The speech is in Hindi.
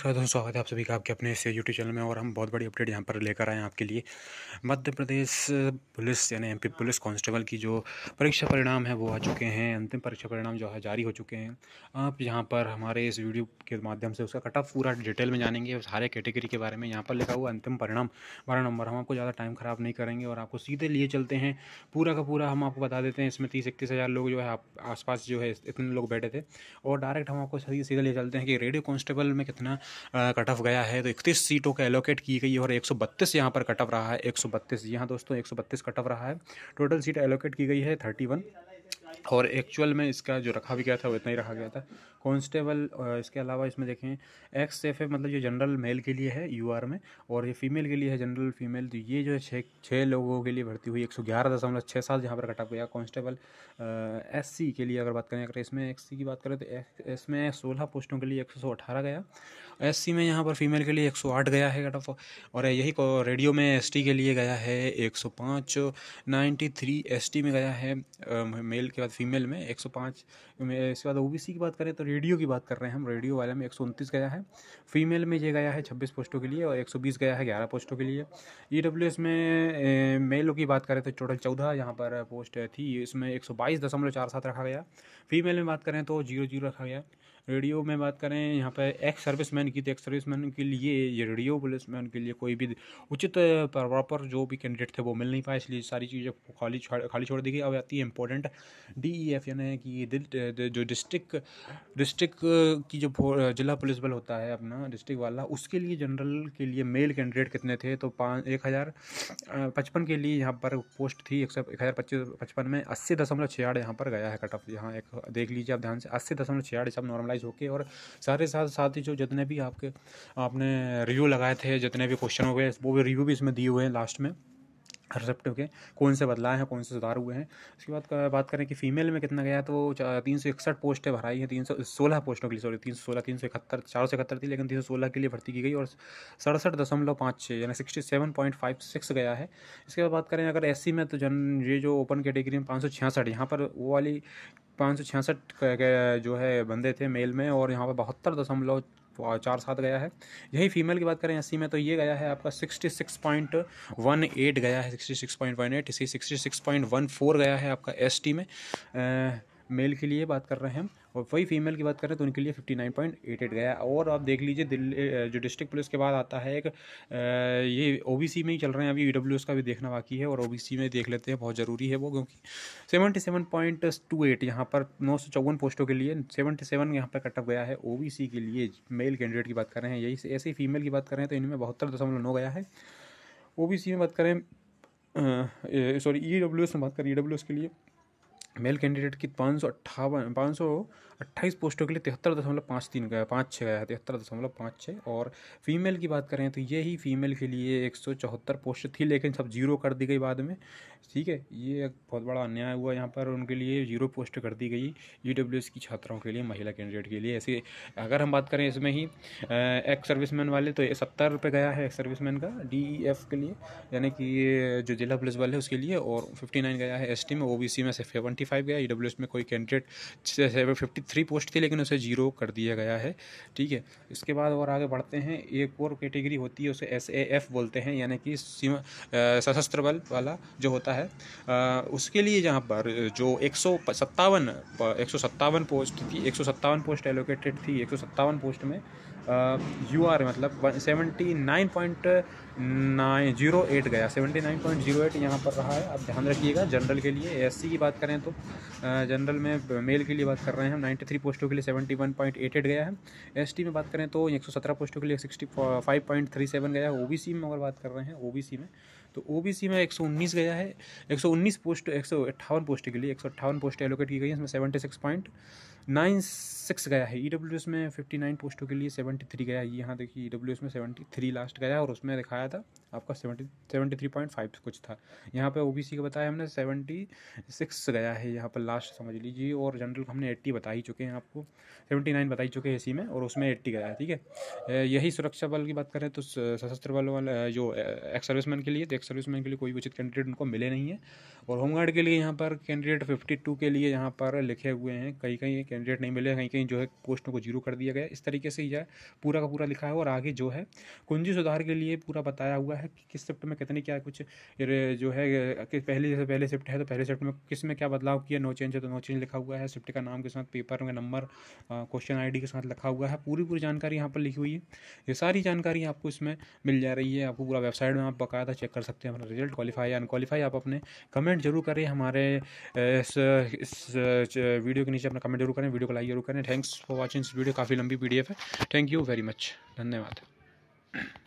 सर दोस्तों स्वागत है आप सभी का आपके अपने इस यूट्यूब चैनल में और हम बहुत बड़ी अपडेट यहाँ पर लेकर आए हैं आपके लिए मध्य प्रदेश पुलिस यानी एमपी पुलिस कांस्टेबल की जो परीक्षा परिणाम है वो आ चुके हैं अंतिम परीक्षा परिणाम जो है जारी हो चुके हैं आप यहाँ पर हमारे इस वीडियो के माध्यम से उसका कट ऑफ पूरा डिटेल में जानेंगे सारे कैटेगरी के बारे में यहाँ पर लिखा हुआ अंतिम परिणाम बारह नंबर हम आपको ज़्यादा टाइम ख़राब नहीं करेंगे और आपको सीधे लिए चलते हैं पूरा का पूरा हम आपको बता देते हैं इसमें तीस इकतीस हज़ार लोग जो है आप आसपास जो है इतने लोग बैठे थे और डायरेक्ट हम आपको सीधे लिए चलते हैं कि रेडियो कॉन्स्टेबल में कितना कट ऑफ गया है तो इकतीस सीटों को एलोकेट की गई है और एक सौ बत्तीस यहाँ पर कट ऑफ रहा है एक सौ बत्तीस जी हाँ दोस्तों एक सौ बत्तीस कट ऑफ रहा है टोटल सीट एलोकेट की गई है थर्टी वन और एक्चुअल में इसका जो रखा भी गया था वो इतना ही रखा गया था कॉन्स्टेबल इसके अलावा इसमें देखें एक्स एफ है मतलब ये जनरल मेल के लिए है यू में और ये फीमेल के लिए है जनरल फीमेल तो ये जो है छः छः लोगों के लिए भर्ती हुई एक सौ ग्यारह दशमलव छः साल यहाँ पर कटअप गया कॉन्स्टेबल एस सी के लिए अगर बात करें अगर इसमें एस सी की बात करें तो इसमें सोलह पोस्टों के लिए एक सौ अठारह गया एस सी में यहाँ पर फीमेल के लिए एक सौ आठ गया है कटअप और यही रेडियो में एस टी के लिए गया है एक सौ पाँच नाइन्टी थ्री एस टी में गया है मेल उसके बाद फीमेल में 105 इसके बाद ओ की बात करें तो रेडियो की बात कर रहे हैं हम रेडियो वाले में एक गया है फीमेल में ये गया है छब्बीस पोस्टों के लिए और एक गया है ग्यारह पोस्टों के लिए ई में मेलों की बात करें तो टोटल चौदह यहाँ पर पोस्ट थी इसमें एक रखा गया फीमेल में बात करें तो जीरो जीरो रखा गया रेडियो में बात करें यहाँ पर एक्स सर्विसमैन की तो एक्स सर्विसमैन के लिए ये रेडियो पुलिसमैन के लिए कोई भी उचित प्रॉपर जो भी कैंडिडेट थे वो मिल नहीं पाए इसलिए सारी चीज़ें खाली खाली छोड़ दी गई अब आती है इंपॉर्टेंट डी ई एफ यानी कि दिल जो डिस्ट्रिक्ट डिस्ट्रिक्ट की जो जिला पुलिस बल होता है अपना डिस्ट्रिक्ट वाला उसके लिए जनरल के लिए मेल कैंडिडेट कितने थे तो पाँच एक हज़ार पचपन के लिए यहाँ पर पोस्ट थी एक सौ एक हज़ार पच्चीस पचपन में अस्सी दशमलव छियाठ यहाँ पर गया है कट ऑफ यहाँ एक देख लीजिए आप ध्यान से अस्सी दशमलव छियाठ सब नॉर्मलाइज होके और सारे साथ साथ ही जो जितने भी आपके आपने रिव्यू लगाए थे जितने भी क्वेश्चन हुए वो भी रिव्यू भी इसमें दिए हुए हैं लास्ट में रिसेप्टिव के कौन से बदलाव हैं कौन से सुधार हुए हैं उसके बाद बात करें कि फीमेल में कितना गया तो तीन सौ इकसठ पोस्टें भराई हैं तीन सौ सोलह पोस्टों के लिए सॉरी तीन सौ सोलह तीन सौ इकहत्तर चार सौ इकहत्तर थी लेकिन तीन सौ सोलह के लिए भर्ती की गई और सड़सठ दशमलव पाँच छः यानी sixty seven point five six गया है इसके बाद बात करें अगर एस में तो जन ये जो ओपन कैटेगरी में पाँच सौ छियासठ यहाँ पर वो वाली पाँच सौ छियासठ जो है बंदे थे मेल में और यहाँ पर बहत्तर दशमलव चार सात गया है यही फीमेल की बात करें एस में तो ये गया है आपका sixty six point one eight गया है sixty six point one eight इसी sixty six point one four गया है आपका एस में मेल के लिए बात कर रहे हैं हम और वही फीमेल की बात करें तो उनके लिए fifty nine point eight eight गया और आप देख लीजिए दिल्ली जो डिस्ट्रिक्ट पुलिस के बाद आता है एक ये ओ में ही चल रहे हैं अभी ई का भी देखना बाकी है और ओ में देख लेते हैं बहुत ज़रूरी है वो क्योंकि seventy seven point two eight यहाँ पर नौ सौ चौवन पोस्टों के लिए सेवेंटी सेवन यहाँ पर कटअप गया है ओ के लिए मेल कैंडिडेट की बात कर रहे हैं यही ऐसे ही फीमेल की बात करें तो इनमें बहत्तर दशमलव नौ गया है ओ में बात करें सॉरी ई e में बात करें ई e के लिए मेल कैंडिडेट की पाँच सौ अट्ठावन पाँच सौ अट्ठाईस पोस्टों के लिए तिहत्तर दशमलव पाँच तीन का पाँच छः है तिहत्तर दशमलव पाँच छः और फीमेल की बात करें तो ये ही फीमेल के लिए एक सौ चौहत्तर पोस्ट थी लेकिन सब जीरो कर दी गई बाद में ठीक है ये एक बहुत बड़ा अन्याय हुआ यहाँ पर उनके लिए जीरो पोस्ट कर दी गई यू डब्ल्यू एस की छात्राओं के लिए महिला कैंडिडेट के लिए ऐसे अगर हम बात करें इसमें ही एक्स सर्विस वाले तो सत्तर रुपये गया है एक्स सर्विस का डी ई एफ के लिए यानी कि जो जिला पुलिस वाले उसके लिए और फिफ्टी नाइन गया है एस टी में ओ बी सी में से सेवेंटी फाइव गया ई e में कोई candidate seven fifty three post थी लेकिन उसे जीरो कर दिया गया है ठीक है इसके बाद और आगे बढ़ते हैं एक और कैटेगरी होती है उसे एस ए एफ बोलते हैं यानी कि सीमा सशस्त्र बल वाला जो होता है आ, उसके लिए जहाँ पर जो एक सौ सत्तावन एक सौ सत्तावन पोस्ट थी एक सौ सत्तावन पोस्ट एलोकेटेड थी एक सौ सत्तावन पोस्ट में यू आर मतलब seventy nine point nine zero eight गया seventy nine point zero eight यहाँ पर रहा है आप ध्यान रखिएगा जनरल के लिए एस की बात करें तो जनरल में मेल के लिए बात कर रहे हैं नाइन्टी थ्री पोस्टों के लिए seventy one point eight eight गया है एस में बात करें तो एक सौ सत्रह पोस्टों के लिए sixty five point three seven गया है ओ बी सी में अगर बात कर रहे हैं ओ बी सी में तो ओ बी सी में एक सौ उन्नीस गया है एक सौ उन्नीस पोस्ट एक सौ अट्ठावन पोस्ट के लिए एक सौ पोस्ट एलोकेट की गई है इसमें seventy six point nine six गया है ई डब्ल्यू एस में फिफ्टी नाइन पोस्टों के लिए सेवेंटी थ्री गया है यहाँ देखिए ई डब्ल्यू एस में सेवेंटी थ्री लास्ट गया और उसमें दिखाया था आपका seventy seventy three point five कुछ था यहाँ पर ओ बी सी का बताया हमने सेवेंटी सिक्स गया है यहाँ पर लास्ट समझ लीजिए और जनरल को हमने एट्टी बता ही चुके हैं आपको सेवेंटी नाइन बता ही चुके हैं इसी में और उसमें एट्टी गया है ठीक है यही सुरक्षा बल की बात करें तो सशस्त्र बल वाले जो एक्स सर्विसमैन के लिए तो एक्स सर्विसमैन के लिए कोई उचित कैंडिडेट उनको मिले नहीं है और होमगार्ड के लिए यहाँ पर कैंडिडेट फिफ्टी टू के लिए यहाँ पर लिखे हुए हैं कई कई कैंडिडेट नहीं मिले कहीं कहीं जो है पोस्टों को जीरो कर दिया गया इस तरीके से यह पूरा का पूरा लिखा है और आगे जो है कुंजी सुधार के लिए पूरा बताया हुआ है कि किस शिफ्ट में कितने क्या कुछ जो है कि पहले जैसे पहले शिफ्ट है तो पहले शिफ्ट में किस में क्या बदलाव किया नो चेंज है तो नो चेंज लिखा हुआ है शिफ्ट का नाम के साथ पेपर में नंबर क्वेश्चन आई के साथ लिखा हुआ है पूरी पूरी जानकारी यहाँ पर लिखी हुई है ये सारी जानकारी आपको इसमें मिल जा रही है आपको पूरा वेबसाइट में आप था चेक कर सकते हैं हमारा रिजल्ट क्वालिफाई या अनकालीफाई आप अपने कमेंट जरूर करें हमारे इस वीडियो के नीचे अपना कमेंट जरूर करें करें वीडियो को लाइक जरूर करें थैंक्स फॉर वॉचिंग इस वीडियो काफ़ी लंबी पी है थैंक यू वेरी मच धन्यवाद